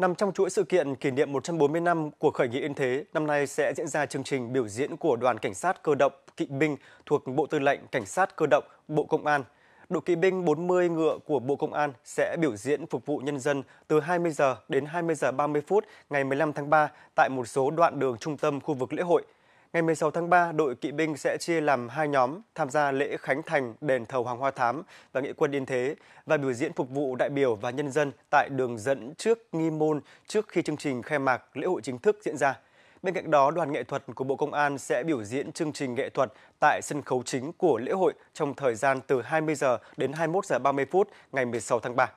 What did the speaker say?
Nằm trong chuỗi sự kiện kỷ niệm 140 năm của khởi nghĩa Yên Thế, năm nay sẽ diễn ra chương trình biểu diễn của Đoàn Cảnh sát Cơ động Kỵ binh thuộc Bộ Tư lệnh Cảnh sát Cơ động Bộ Công an. Đội kỵ binh 40 ngựa của Bộ Công an sẽ biểu diễn phục vụ nhân dân từ 20 giờ đến 20 giờ 30 phút ngày 15 tháng 3 tại một số đoạn đường trung tâm khu vực lễ hội – Ngày 16 tháng 3, đội kỵ binh sẽ chia làm hai nhóm tham gia lễ khánh thành đền thờ Hoàng Hoa Thám và Nghĩa quân Yên Thế và biểu diễn phục vụ đại biểu và nhân dân tại đường dẫn trước nghi môn trước khi chương trình khai mạc lễ hội chính thức diễn ra. Bên cạnh đó, đoàn nghệ thuật của Bộ Công an sẽ biểu diễn chương trình nghệ thuật tại sân khấu chính của lễ hội trong thời gian từ 20 giờ đến 21 giờ 30 phút ngày 16 tháng 3.